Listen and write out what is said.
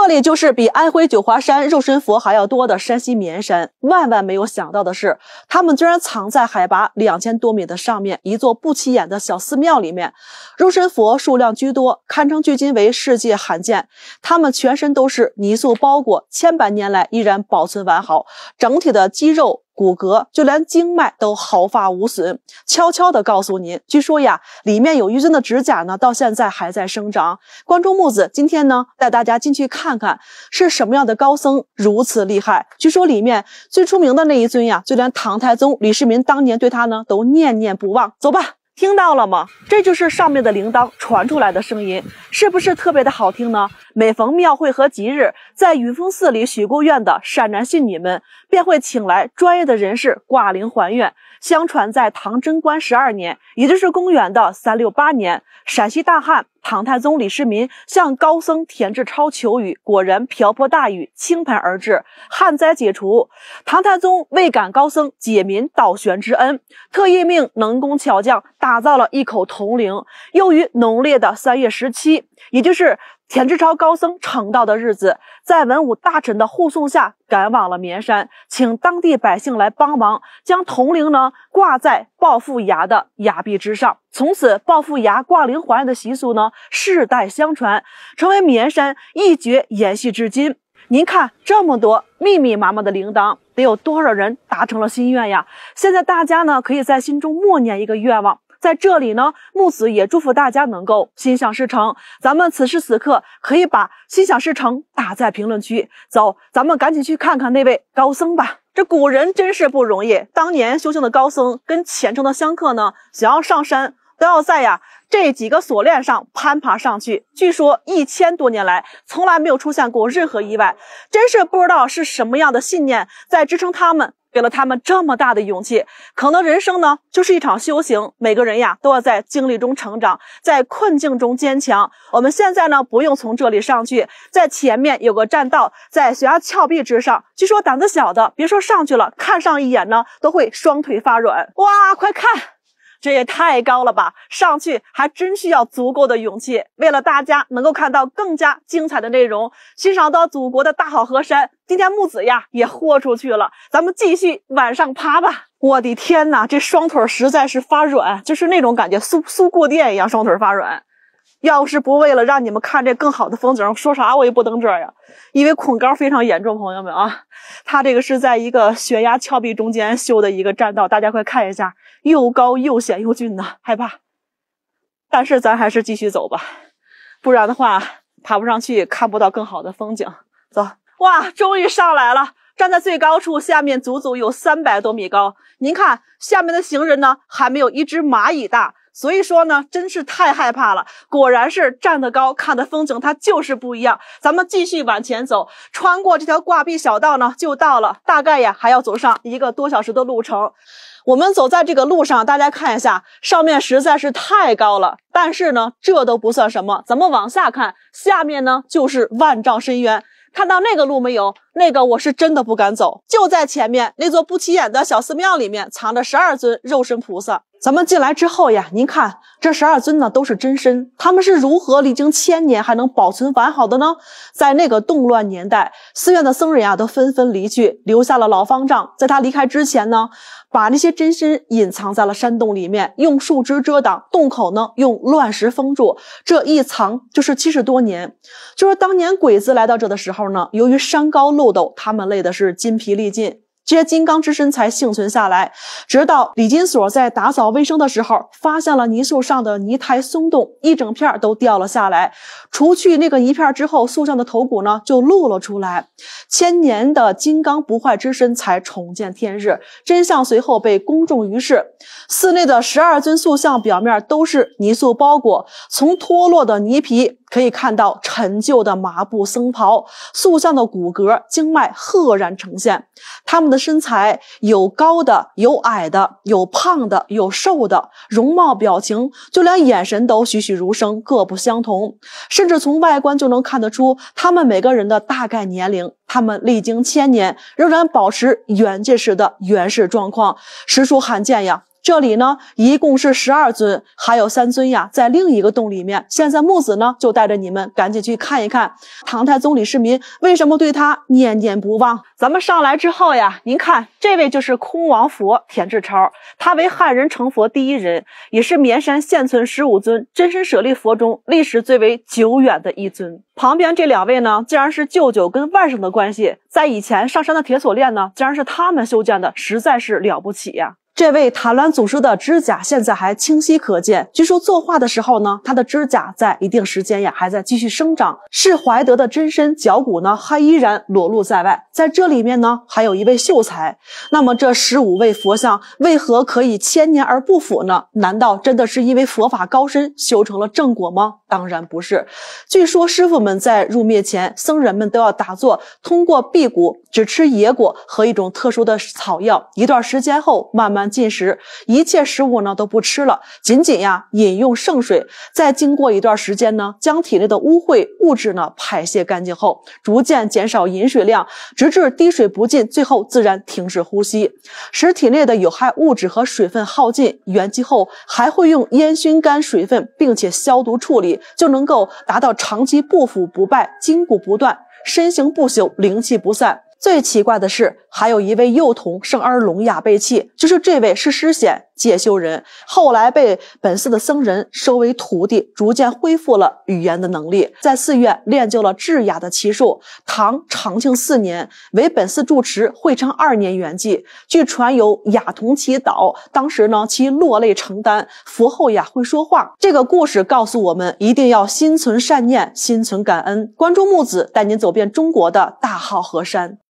这里就是比安徽九华山肉身佛还要多的山西绵山。万万没有想到的是，他们居然藏在海拔两千多米的上面一座不起眼的小寺庙里面。肉身佛数量居多，堪称距今为世界罕见。他们全身都是泥塑包裹，千百年来依然保存完好，整体的肌肉。骨骼，就连经脉都毫发无损。悄悄地告诉您，据说呀，里面有一尊的指甲呢，到现在还在生长。关中木子今天呢，带大家进去看看是什么样的高僧如此厉害。据说里面最出名的那一尊呀，就连唐太宗李世民当年对他呢，都念念不忘。走吧，听到了吗？这就是上面的铃铛传出来的声音，是不是特别的好听呢？每逢庙会和吉日，在雨峰寺里许过愿的善男信女们，便会请来专业的人士挂灵还愿。相传，在唐贞观十二年，也就是公元的三六八年，陕西大汉唐太宗李世民向高僧田志超求雨，果然瓢泼大雨倾盆而至，旱灾解除。唐太宗为感高僧解民倒悬之恩，特意命能工巧匠打造了一口铜铃，用于农历的三月十七，也就是。钱志超高僧成道的日子，在文武大臣的护送下，赶往了绵山，请当地百姓来帮忙，将铜铃呢挂在抱负崖的崖壁之上。从此，抱负崖挂铃环的习俗呢，世代相传，成为绵山一绝，延续至今。您看，这么多密密麻麻的铃铛，得有多少人达成了心愿呀？现在大家呢，可以在心中默念一个愿望。在这里呢，木子也祝福大家能够心想事成。咱们此时此刻可以把“心想事成”打在评论区。走，咱们赶紧去看看那位高僧吧。这古人真是不容易，当年修行的高僧跟虔诚的香客呢，想要上山都要在呀这几个锁链上攀爬上去。据说一千多年来从来没有出现过任何意外，真是不知道是什么样的信念在支撑他们。给了他们这么大的勇气，可能人生呢就是一场修行。每个人呀，都要在经历中成长，在困境中坚强。我们现在呢，不用从这里上去，在前面有个栈道，在悬崖峭壁之上。据说胆子小的，别说上去了，看上一眼呢，都会双腿发软。哇，快看！这也太高了吧，上去还真需要足够的勇气。为了大家能够看到更加精彩的内容，欣赏到祖国的大好河山，今天木子呀也豁出去了。咱们继续往上爬吧！我的天哪，这双腿实在是发软，就是那种感觉，酥酥过电一样，双腿发软。要是不为了让你们看这更好的风景，说啥我也不登这呀，因为恐高非常严重，朋友们啊，他这个是在一个悬崖峭壁中间修的一个栈道，大家快看一下，又高又险又峻呐，害怕。但是咱还是继续走吧，不然的话爬不上去，看不到更好的风景。走，哇，终于上来了，站在最高处，下面足足有三百多米高，您看下面的行人呢，还没有一只蚂蚁大。所以说呢，真是太害怕了。果然是站得高，看的风景它就是不一样。咱们继续往前走，穿过这条挂壁小道呢，就到了。大概呀，还要走上一个多小时的路程。我们走在这个路上，大家看一下，上面实在是太高了。但是呢，这都不算什么。咱们往下看，下面呢就是万丈深渊。看到那个路没有？那个我是真的不敢走。就在前面那座不起眼的小寺庙里面，藏着十二尊肉身菩萨。咱们进来之后呀，您看这十二尊呢都是真身，他们是如何历经千年还能保存完好的呢？在那个动乱年代，寺院的僧人啊都纷纷离去，留下了老方丈。在他离开之前呢，把那些真身隐藏在了山洞里面，用树枝遮挡洞口呢，用乱石封住。这一藏就是七十多年。就是当年鬼子来到这的时候呢，由于山高路陡，他们累的是筋疲力尽。这些金刚之身才幸存下来。直到李金锁在打扫卫生的时候，发现了泥塑上的泥胎松动，一整片都掉了下来。除去那个泥片之后，塑像的头骨呢就露了出来。千年的金刚不坏之身才重见天日。真相随后被公众于世。寺内的十二尊塑像表面都是泥塑包裹，从脱落的泥皮。可以看到陈旧的麻布僧袍，塑像的骨骼经脉赫然呈现。他们的身材有高的，有矮的，有胖的，有瘦的，容貌表情，就连眼神都栩栩如生，各不相同。甚至从外观就能看得出他们每个人的大概年龄。他们历经千年，仍然保持原届时的原始状况，实属罕见呀。这里呢，一共是十二尊，还有三尊呀，在另一个洞里面。现在木子呢，就带着你们赶紧去看一看。唐太宗李世民为什么对他念念不忘？咱们上来之后呀，您看，这位就是空王佛田志超，他为汉人成佛第一人，也是绵山现存十五尊真身舍利佛中历史最为久远的一尊。旁边这两位呢，竟然是舅舅跟外甥的关系。在以前上山的铁锁链呢，竟然是他们修建的，实在是了不起呀。这位塔兰祖师的指甲现在还清晰可见。据说作画的时候呢，他的指甲在一定时间呀还在继续生长。是怀德的真身脚骨呢，还依然裸露在外。在这里面呢，还有一位秀才。那么这十五位佛像为何可以千年而不腐呢？难道真的是因为佛法高深，修成了正果吗？当然不是。据说师傅们在入灭前，僧人们都要打坐，通过辟谷，只吃野果和一种特殊的草药，一段时间后慢慢。进食一切食物呢都不吃了，仅仅呀饮用圣水。再经过一段时间呢，将体内的污秽物质呢排泄干净后，逐渐减少饮水量，直至滴水不进，最后自然停止呼吸，使体内的有害物质和水分耗尽。元气后还会用烟熏干水分，并且消毒处理，就能够达到长期不腐不败、筋骨不断、身形不朽、灵气不散。最奇怪的是，还有一位幼童生而聋哑，被弃。就是这位是师仙介休人，后来被本寺的僧人收为徒弟，逐渐恢复了语言的能力，在寺院练就了智雅的奇术。唐长庆四年，为本寺住持。会昌二年圆寂。据传有雅童祈祷，当时呢，其落泪承担，佛后雅会说话。这个故事告诉我们，一定要心存善念，心存感恩。关注木子，带您走遍中国的大好河山。